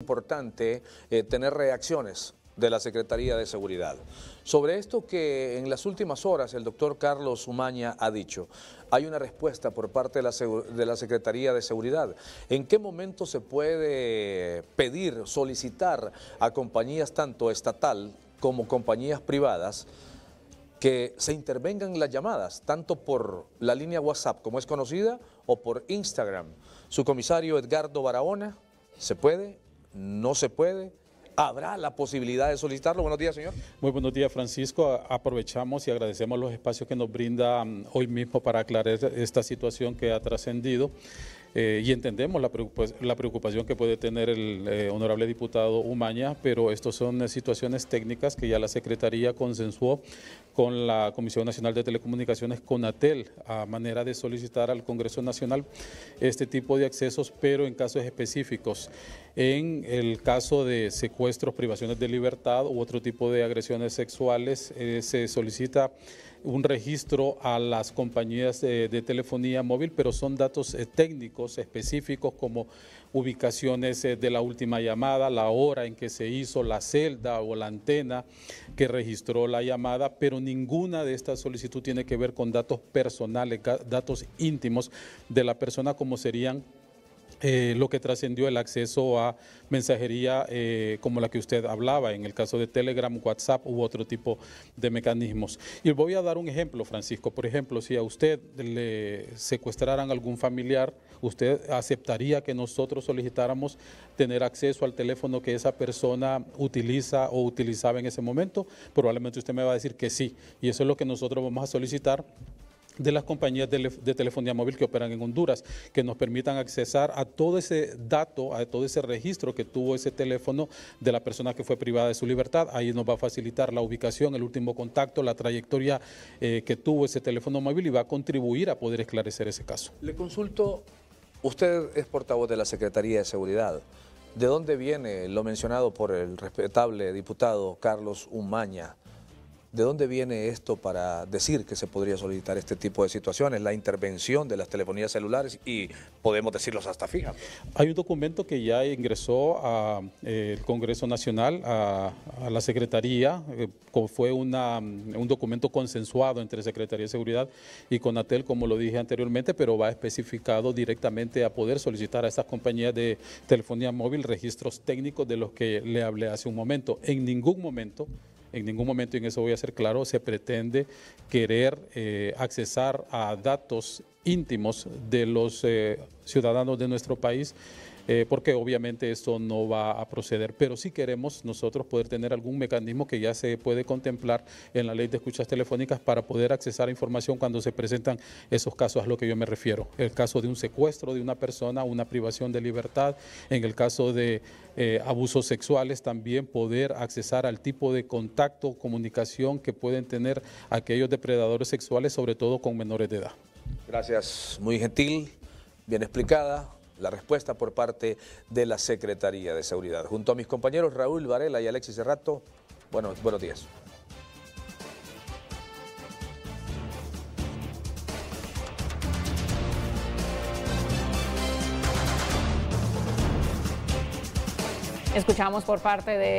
importante eh, tener reacciones de la Secretaría de Seguridad. Sobre esto que en las últimas horas el doctor Carlos Umaña ha dicho, hay una respuesta por parte de la, de la Secretaría de Seguridad. ¿En qué momento se puede pedir, solicitar a compañías tanto estatal como compañías privadas que se intervengan las llamadas, tanto por la línea WhatsApp, como es conocida, o por Instagram? Su comisario Edgardo Barahona, ¿se puede? no se puede, ¿Habrá la posibilidad de solicitarlo? Buenos días, señor. Muy buenos días, Francisco. Aprovechamos y agradecemos los espacios que nos brinda mm, hoy mismo para aclarar esta situación que ha trascendido. Eh, y entendemos la, preocupación que puede tener el eh, honorable diputado Umaña, pero estas son eh, situaciones técnicas que ya la Secretaría consensuó con la Comisión Nacional de Telecomunicaciones, con ATEL, a manera de solicitar al Congreso Nacional este tipo de accesos, pero en casos específicos. En el caso de secuestros, privaciones de libertad u otro tipo de agresiones sexuales, se solicita un registro a las compañías de, telefonía móvil, pero son datos eh, técnicos específicos como ubicaciones eh, de la última llamada, la hora en que se hizo, la celda o la antena que registró la llamada, pero ninguna de estas solicitudes tiene que ver con datos personales, datos íntimos de la persona como serían eh, lo que trascendió el acceso a mensajería eh, como la que usted hablaba, en el caso de Telegram, WhatsApp u otro tipo de mecanismos. Y voy a dar un ejemplo, Francisco. Por ejemplo, si a usted le secuestraran algún familiar, ¿usted aceptaría que nosotros solicitáramos tener acceso al teléfono que esa persona utiliza o utilizaba en ese momento? Probablemente usted me va a decir que sí. Y eso es lo que nosotros vamos a solicitar de las compañías de, telefonía móvil que operan en Honduras, que nos permitan accesar a todo ese dato, a todo ese registro que tuvo ese teléfono de la persona que fue privada de su libertad. Ahí nos va a facilitar la ubicación, el último contacto, la trayectoria eh, que tuvo ese teléfono móvil y va a contribuir a poder esclarecer ese caso. Le consulto, usted es portavoz de la Secretaría de Seguridad. ¿De dónde viene lo mencionado por el respetable diputado Carlos Umaña? ¿De dónde viene esto para decir que se podría solicitar este tipo de situaciones, la intervención de las telefonías celulares y podemos decirlos hasta fija? Hay un documento que ya ingresó al eh, Congreso Nacional, a, la Secretaría, eh, fue mm, un documento consensuado entre Secretaría de Seguridad y Conatel, como lo dije anteriormente, pero va especificado directamente a poder solicitar a estas compañías de telefonía móvil registros técnicos de los que le hablé hace un momento. En ningún momento en ningún momento, y en eso voy a ser claro, se pretende querer eh, accesar a datos íntimos de los eh, ciudadanos de nuestro país. Eh, porque obviamente esto no va a proceder. Pero sí queremos nosotros poder tener algún mecanismo que ya se puede contemplar en la ley de escuchas telefónicas para poder accesar a información cuando se presentan esos casos a lo que yo me refiero. El caso de un secuestro de una persona, una privación de libertad, en el caso de eh, abusos sexuales también poder accesar al tipo de contacto, comunicación que pueden tener aquellos depredadores sexuales, sobre todo con menores de edad. Gracias, muy gentil, bien explicada la respuesta por parte de la Secretaría de Seguridad. Junto a mis compañeros Raúl Varela y Alexis Cerrato, bueno, buenos días. Escuchamos por parte de...